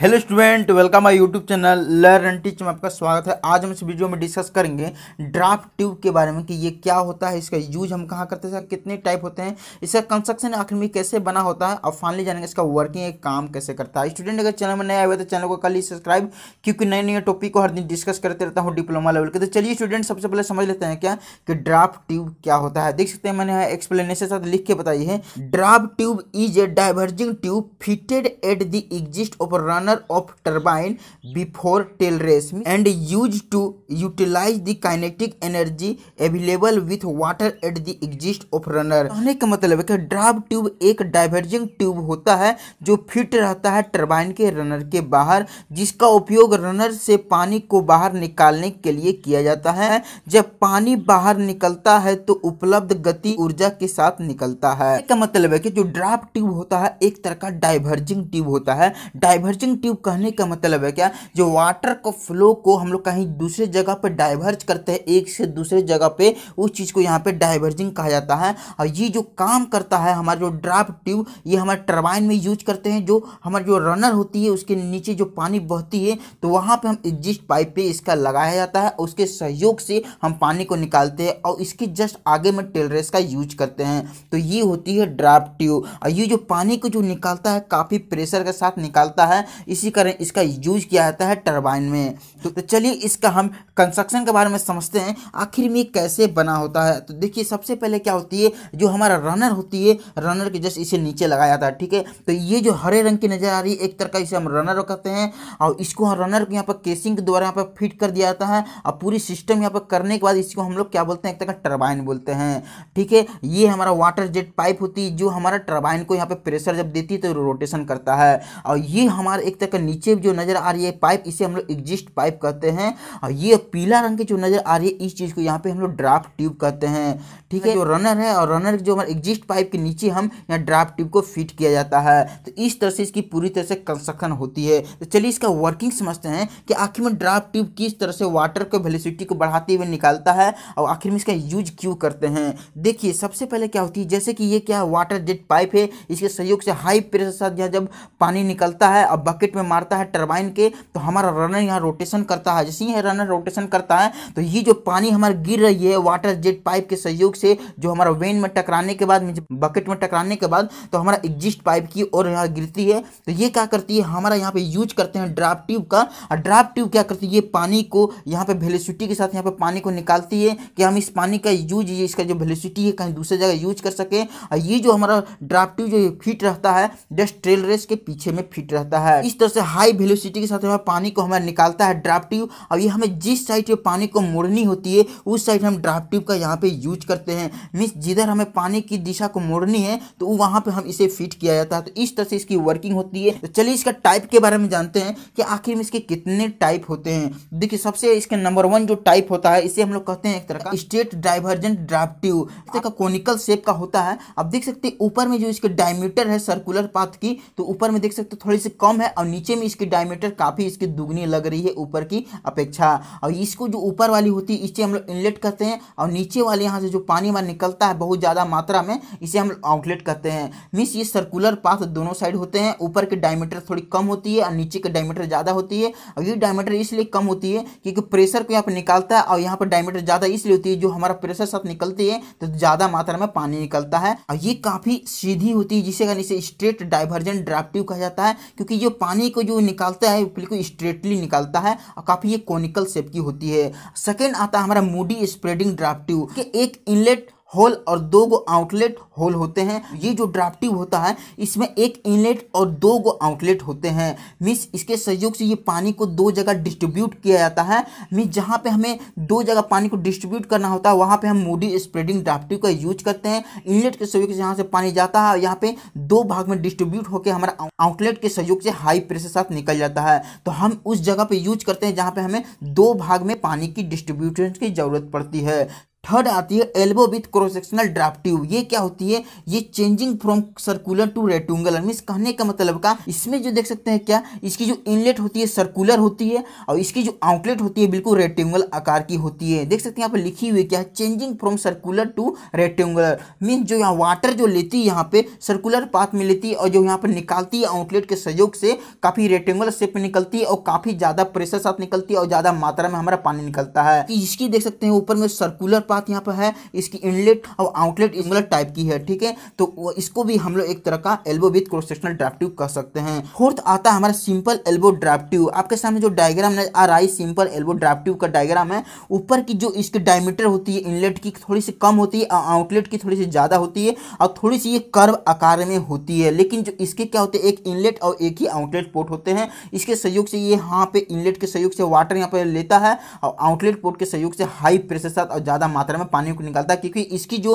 hello student welcome I YouTube channel learn and teach में आपका स्वागत है आज हम इस वीडियो में डिस्कस करेंगे ड्राफ्ट ट्यूब के बारे में कि ये क्या होता है इसका यूज हम कहाँ करते हैं कितने टाइप होते हैं इसका कंस्ट्रक्शन आखिर में कैसे बना होता है और फाइनली जानेंगे इसका वर्किंग एक काम कैसे करता है स्टूडेंट अगर चैनल में नया हुआ तो चैनल को कल ही सब्सक्राइब क्योंकि नए नए टॉपिक को हर दिन डिस्कस करते रहता हूँ डिप्लोमा लेवल के तो चलिए स्टूडेंट सबसे पहले समझ लेते हैं क्या कि ड्राफ्ट ट्यूब क्या होता है देख सकते हैं मैंने एक्सप्लेनेशन साथ लिख के बताई है draft tube is a diverging tube fitted at the exit of run corner of turbine before tail race and used to utilize the kinetic energy available with water at the exist of runner कहने का मतलब है कि draw tube एक diverging tube होता है जो fit रहता है टर्बाइन के रनर के बाहर जिसका उपयोग रनर से पानी को बाहर निकालने के लिए किया जाता है जब पानी बाहर निकलता है तो उपलब्ध गति ऊर्जा के साथ निकलता है का मतलब है कि जो ड्राफ ट्यूब होता है एक तरह का डाइवर्जिंग ट्यूब होता है डाइवर्जिंग ट्यूब कहने का मतलब है क्या जो वाटर का फ्लो को हम लोग कहीं दूसरे जगह पर डाइवर्ज करते हैं एक से दूसरे जगह पे उस चीज़ को यहाँ पे डाइवर्जिंग कहा जाता है और ये जो काम करता है हमारा जो ड्राफ्ट ट्यूब ये हमारे टर्बाइन में यूज करते हैं जो हमारी जो रनर होती है उसके नीचे जो पानी बहती है तो वहाँ पर हम एग्जिस्ट पाइप पर इसका लगाया जाता है उसके सहयोग से हम पानी को निकालते हैं और इसके जस्ट आगे में टेलरेस का यूज करते हैं तो ये होती है ड्राफ्ट ट्यूब और ये जो पानी को जो निकालता है काफ़ी प्रेशर के साथ निकालता है इसी कारण इसका यूज किया जाता है टरबाइन में तो, तो चलिए इसका हम कंस्ट्रक्शन के बारे में समझते हैं आखिर में कैसे बना होता है तो देखिए सबसे पहले क्या होती है जो हमारा रनर होती है रनर के जस्ट इसे नीचे लगाया जाता है ठीक है तो ये जो हरे रंग की नज़र आ रही है एक तरह का इसे हम रनर कहते हैं और इसको हम रनर यहाँ पर केसिंग के द्वारा यहाँ पर फिट कर दिया जाता है और पूरी सिस्टम यहाँ पर करने के बाद इसको हम लोग क्या बोलते हैं एक तरह का टर्बाइन बोलते हैं ठीक है ये हमारा वाटर जेट पाइप होती है जो हमारा टर्बाइन को यहाँ पर प्रेशर जब देती है तो रोटेशन करता है और ये हमारा एक देखते हैं नीचे जो नजर आ रही है पाइप इसे हम लोग एग्जिस्ट पाइप कहते हैं और ये पीला रंग की जो नजर आ रही है इस चीज को यहाँ पे हम लोग ड्राफ्ट ट्यूब कहते हैं ठीक है हाँ जो रनर है और रनर जो हमारे एग्जिस्ट पाइप के नीचे हम यहाँ ड्राफ्ट ट्यूब को फिट किया जाता है तो इस तरह से इसकी पूरी तरह से कंस्ट्रक्शन होती है तो चलिए इसका वर्किंग समझते हैं कि आखिर में ड्राफ्ट ट्यूब किस तरह से वाटर को वेलिसिटी को बढ़ाते हुए निकालता है और आखिर में इसका यूज क्यों करते हैं देखिए सबसे पहले क्या होती है जैसे कि ये क्या वाटर जेट पाइप है इसके सहयोग से हाई प्रेशर के साथ जब पानी निकलता है और बकेट में मारता है टर्बाइन के तो हमारा रनर यहाँ रोटेशन करता है जैसे ही रनर रोटेशन करता है तो ये जो पानी हमारा गिर रही है वाटर जेट पाइप के सहयोग से जो हमारा वेन में टकराने के बाद बकेट में टकराने के बाद तो हमारा एग्जिस्ट पाइप की और यहाँ गिरती है तो ये क्या करती है हमारा यहाँ पे यूज करते हैं ड्राफ्ट ट्यूब का और ड्राफ्ट ट्यूब क्या करती है ये पानी को यहाँ पे वेलिसिटी के साथ यहाँ पे पानी को निकालती है कि हम इस पानी का यूज इसका जो वेलिसिटी है कहीं दूसरी जगह यूज कर सके और ये जो हमारा ड्राफ्ट ट्यूब जो फिट रहता है जस्ट ट्रेल रेस के पीछे में फिट रहता है इस तरह से हाई वेलोसिटी के साथ हमारे पानी को हमारा निकालता है ड्राफ्ट ट्यूब और ये हमें जिस साइड पे पानी को मोड़नी होती है उस साइड हम ड्राफ्ट ट्यूब का यहाँ पे यूज करते हैं मीन्स जिधर हमें पानी की दिशा को मोड़नी है तो वहाँ पर हम इसे फिट किया जाता है तो इस तरह से इसकी वर्किंग होती है तो चलिए इसका टाइप के बारे में जानते हैं कि आखिर में इसके कितने टाइप होते हैं देखिए सबसे इसके नंबर वन जो टाइप होता है इसे हम लोग कहते हैं एक तरह का स्टेट डाइवर्जेंट ड्राफ्ट ट्यूब का कोनिकल शेप का होता है आप देख सकते हैं ऊपर में जो इसके डायमीटर है सर्कुलर पाथ की तो ऊपर में देख सकते थोड़ी सी कम है और नीचे में इसकी डायमीटर काफ़ी इसकी दुगनी लग रही है ऊपर की अपेक्षा और इसको जो ऊपर वाली होती है इससे हम लोग इनलेट करते हैं और नीचे वाले यहाँ से जो पानी वहाँ निकलता है बहुत ज़्यादा मात्रा में इसे हम आउटलेट करते हैं मीन्स ये सर्कुलर पाथ दोनों साइड होते हैं ऊपर की डायमीटर थोड़ी कम होती है और नीचे की डायमीटर ज़्यादा होती है और ये डायमीटर इसलिए कम होती है क्योंकि प्रेशर को यहाँ पर निकालता है और यहाँ पर डायमीटर ज़्यादा इसलिए होती है जो हमारा प्रेशर साथ निकलती है तो ज़्यादा मात्रा में पानी निकलता है और ये काफ़ी सीधी होती है जिसे नीचे स्ट्रेट डाइवर्जन ड्राफ्टिव कहा जाता है क्योंकि ये पानी को जो निकालता है बिल्कुल स्ट्रेटली निकालता है और काफ़ी ये कॉनिकल शेप की होती है सेकेंड आता है हमारा मूडी स्प्रेडिंग ड्राफ्ट ट्यूब एक इनलेट होल और दो गो आउटलेट होल होते हैं ये जो ड्राफ्ट ट्यूब होता है इसमें एक इनलेट और दो गो आउटलेट होते हैं मीन्स इसके सहयोग से ये पानी को दो जगह डिस्ट्रीब्यूट किया जाता है मीन्स जहाँ पे हमें दो जगह पानी को डिस्ट्रीब्यूट करना होता है वहाँ पे हम मोडी स्प्रेडिंग ड्राफ्ट ट्यूब का यूज करते हैं इनलेट के सहयोग से यहाँ से पानी जाता है यहाँ पे दो भाग में डिस्ट्रीब्यूट होकर हमारा आउटलेट के सहयोग से हाई प्रेशर साथ निकल जाता है तो हम उस जगह पर यूज करते हैं जहाँ पे हमें दो भाग में पानी की डिस्ट्रीब्यूशन की जरूरत पड़ती है थर्ड आती है elbow with cross sectional draft tube ये क्या होती है ये changing from circular to rectangular mean कहने का मतलब का इसमें जो देख सकते हैं क्या इसकी जो इनलेट होती है सर्कुलर होती है और इसकी जो आउटलेट होती है बिल्कुल रेक्टेंगल आकार की होती है देख सकते हैं यहाँ पर लिखी हुई क्या है changing from circular to rectangular mean जो यहाँ वाटर जो लेती है यहाँ पे सर्कुलर पाथ में लेती है और जो यहाँ पर निकालती है आउटलेट के सहयोग से काफ़ी रेक्टेंगुलर शेप में निकलती है और काफ़ी ज़्यादा प्रेशर साथ निकलती है और ज़्यादा मात्रा में हमारा पानी निकलता है इसकी देख सकते हैं ऊपर में सर्कुलर पाथ बात यहाँ पर है इसकी इनलेट और आउटलेट इंगुलर टाइप की है ठीक है तो इसको भी हम लोग एक तरह का एल्बो विथ क्रोसेशनल ड्राफ्टिव कह सकते हैं फोर्थ आता है हमारा सिंपल एल्बो ड्राफ्टिव आपके सामने जो डायग्राम नजर आ रहा है सिंपल एल्बो ड्राफ्टिव का डायग्राम है ऊपर की जो इसकी डायमीटर होती है इनलेट की थोड़ी सी कम होती है और आउटलेट की थोड़ी सी ज़्यादा होती है और थोड़ी सी ये कर्व आकार में होती है लेकिन जो इसके क्या होते हैं एक इनलेट और एक ही आउटलेट पोर्ट होते हैं इसके सहयोग से ये यहाँ पे इनलेट के सहयोग से वाटर यहाँ पर लेता है और आउटलेट पोर्ट के सहयोग से हाई प्रेशर साथ और ज़्यादा मात्रा में पानी को निकालता है क्योंकि इसकी जो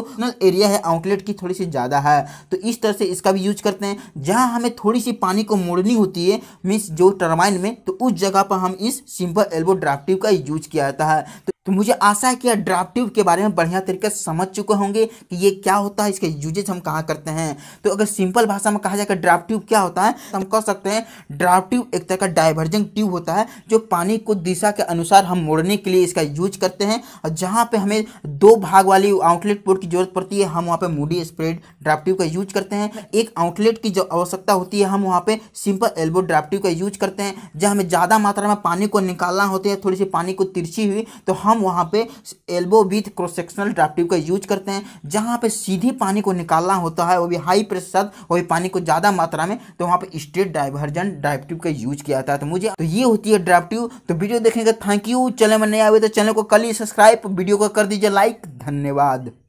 एरिया है आउटलेट की थोड़ी सी ज़्यादा है तो इस तरह से इसका भी यूज करते हैं जहाँ हमें थोड़ी सी पानी को मोड़नी होती है मीन्स जो टर्माइन में तो उस जगह पर हम इस सिंपल एल्बो ड्राफ्टिव का यूज किया जाता है तो तो मुझे आशा है कि आप ड्राफ्ट ट्यूब के बारे में बढ़िया तरीके से समझ चुके होंगे कि ये क्या होता है इसके यूजेज हम कहाँ करते हैं तो अगर सिंपल भाषा में कहा जाए कि ड्राफ्ट ट्यूब क्या होता है तो हम कह सकते हैं ड्राफ्ट ट्यूब एक तरह का डाइवर्जिंग ट्यूब होता है जो पानी को दिशा के अनुसार हम मोड़ने के लिए इसका यूज करते हैं और जहाँ पर हमें दो भाग वाली आउटलेट पोर्ट की जरूरत पड़ती है हम वहाँ पर मूडी स्प्रेड ड्राफ्ट ट्यूब का यूज करते हैं एक आउटलेट की जो आवश्यकता होती है हम वहाँ पर सिंपल एल्बो ड्राफ्ट ट्यूब का यूज करते हैं जहाँ हमें ज़्यादा मात्रा में पानी को निकालना होता है थोड़ी सी पानी को तिरछी हुई तो हम हम वहाँ पे elbow with cross sectional draft tube का यूज करते हैं जहाँ पे सीधे पानी को निकालना होता है वो भी हाई प्रेशर साथ वो भी पानी को ज़्यादा मात्रा में तो वहाँ पे स्ट्रेट डाइवर्जन ड्राइव का यूज किया जाता है तो मुझे तो ये होती है ड्राफ्टिव तो वीडियो देखने का थैंक यू चैनल में नहीं आए तो चैनल को कल ही सब्सक्राइब वीडियो को कर दीजिए लाइक धन्यवाद